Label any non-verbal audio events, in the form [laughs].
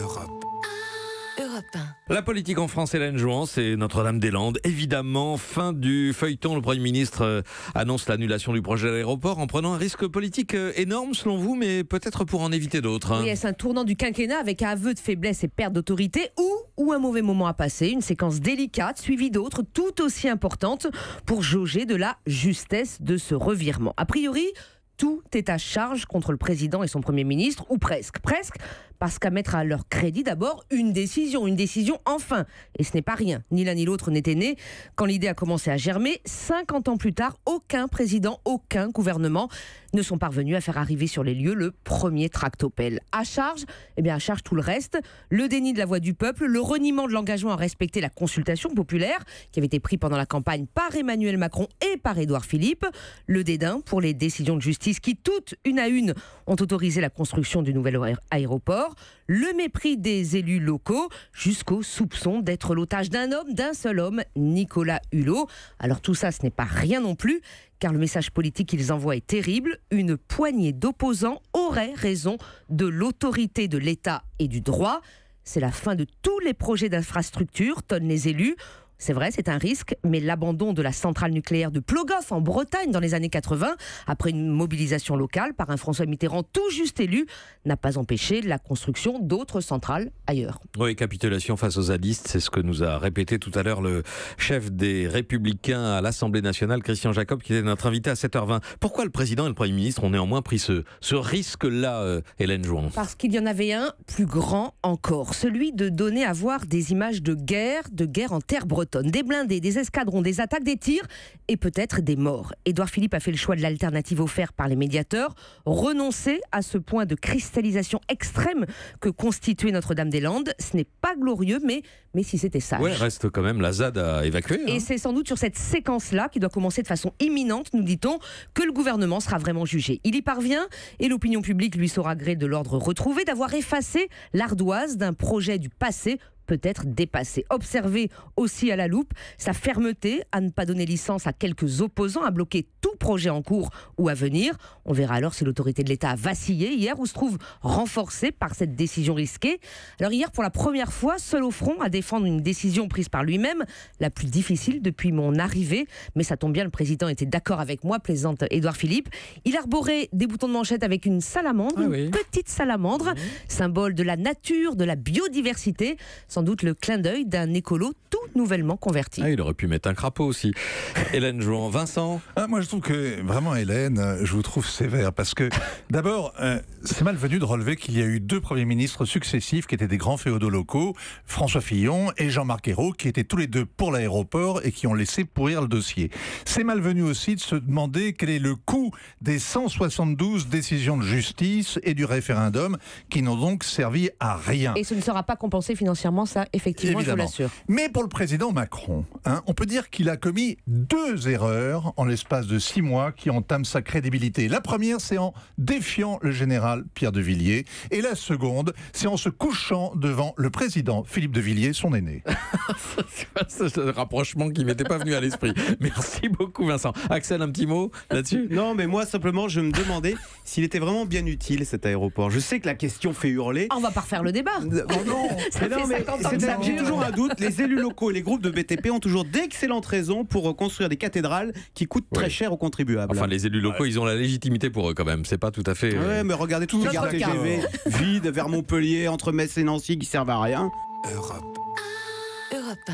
Europe. La politique en France, Hélène Jouan, c'est Notre-Dame-des-Landes. Évidemment, fin du feuilleton, le Premier ministre euh, annonce l'annulation du projet d'aéroport l'aéroport en prenant un risque politique euh, énorme selon vous, mais peut-être pour en éviter d'autres. Hein. Oui, est-ce un tournant du quinquennat avec un aveu de faiblesse et perte d'autorité ou, ou un mauvais moment à passer Une séquence délicate suivie d'autres tout aussi importantes pour jauger de la justesse de ce revirement. A priori, tout est à charge contre le président et son premier ministre, ou presque, presque, parce qu'à mettre à leur crédit d'abord une décision, une décision enfin. Et ce n'est pas rien. Ni l'un ni l'autre n'était né quand l'idée a commencé à germer. 50 ans plus tard, aucun président, aucun gouvernement ne sont parvenus à faire arriver sur les lieux le premier tractopelle. À charge, eh bien à charge tout le reste, le déni de la voix du peuple, le reniement de l'engagement à respecter la consultation populaire qui avait été pris pendant la campagne par Emmanuel Macron et par Édouard Philippe, le dédain pour les décisions de justice qui toutes une à une ont autorisé la construction du nouvel aéroport, le mépris des élus locaux jusqu'au soupçon d'être l'otage d'un homme, d'un seul homme, Nicolas Hulot. Alors tout ça, ce n'est pas rien non plus, car le message politique qu'ils envoient est terrible. Une poignée d'opposants aurait raison de l'autorité de l'État et du droit. C'est la fin de tous les projets d'infrastructure, tonnent les élus. C'est vrai, c'est un risque, mais l'abandon de la centrale nucléaire de Plogoff en Bretagne dans les années 80, après une mobilisation locale par un François Mitterrand tout juste élu, n'a pas empêché la construction d'autres centrales ailleurs. Oui, capitulation face aux zadistes, c'est ce que nous a répété tout à l'heure le chef des Républicains à l'Assemblée nationale, Christian Jacob, qui était notre invité à 7h20. Pourquoi le président et le Premier ministre ont néanmoins pris ce, risque-là, euh, Hélène Jouan Parce qu'il y en avait un plus grand encore, celui de donner à voir des images de guerre, de guerre en terre bretonne des blindés, des escadrons, des attaques, des tirs et peut-être des morts. Édouard Philippe a fait le choix de l'alternative offerte par les médiateurs, renoncer à ce point de cristallisation extrême que constituait Notre-Dame-des-Landes. Ce n'est pas glorieux, mais, mais si c'était sage. Ouais, reste quand même la ZAD à évacuer. Hein. Et c'est sans doute sur cette séquence-là, qui doit commencer de façon imminente, nous dit-on, que le gouvernement sera vraiment jugé. Il y parvient et l'opinion publique lui saura gré de l'ordre retrouvé d'avoir effacé l'ardoise d'un projet du passé peut-être dépassé. Observez aussi à la loupe sa fermeté à ne pas donner licence à quelques opposants à bloquer tout projet en cours ou à venir. On verra alors si l'autorité de l'État a vacillé hier ou se trouve renforcée par cette décision risquée. Alors hier, pour la première fois, seul au front à défendre une décision prise par lui-même, la plus difficile depuis mon arrivée. Mais ça tombe bien, le président était d'accord avec moi, plaisante Édouard Philippe. Il arborait des boutons de manchette avec une salamandre, ah une petite salamandre, symbole de la nature, de la biodiversité. Sans doute le clin d'œil d'un écolo nouvellement converti. Ah, il aurait pu mettre un crapaud aussi. [laughs] Hélène Jouan, Vincent ah, Moi, je trouve que vraiment, Hélène, euh, je vous trouve sévère parce que d'abord, euh, c'est malvenu de relever qu'il y a eu deux premiers ministres successifs qui étaient des grands féodaux locaux, François Fillon et Jean-Marc Ayrault, qui étaient tous les deux pour l'aéroport et qui ont laissé pourrir le dossier. C'est malvenu aussi de se demander quel est le coût des 172 décisions de justice et du référendum qui n'ont donc servi à rien. Et ce ne sera pas compensé financièrement, ça, effectivement, je vous l'assure. Mais pour le président Macron, hein, on peut dire qu'il a commis deux erreurs en l'espace de six mois qui entament sa crédibilité. La première, c'est en défiant le général Pierre de Villiers. Et la seconde, c'est en se couchant devant le président Philippe de Villiers, son aîné. [laughs] C'est rapprochement qui m'était pas venu à l'esprit. [laughs] Merci beaucoup, Vincent. Axel, un petit mot là-dessus Non, mais moi, simplement, je me demandais [laughs] s'il était vraiment bien utile cet aéroport. Je sais que la question fait hurler. Ah, on va pas refaire le débat. Euh, oh non, [laughs] non, mais j'ai toujours un doute. Les élus locaux et les groupes de BTP ont toujours d'excellentes raisons pour construire des cathédrales qui coûtent très cher aux contribuables. Enfin, les élus locaux, ils ont la légitimité pour eux quand même. C'est pas tout à fait. Euh, oui mais regardez tous les TGV vides vers Montpellier, entre Metz et Nancy qui servent à rien. Europe. Europe 1.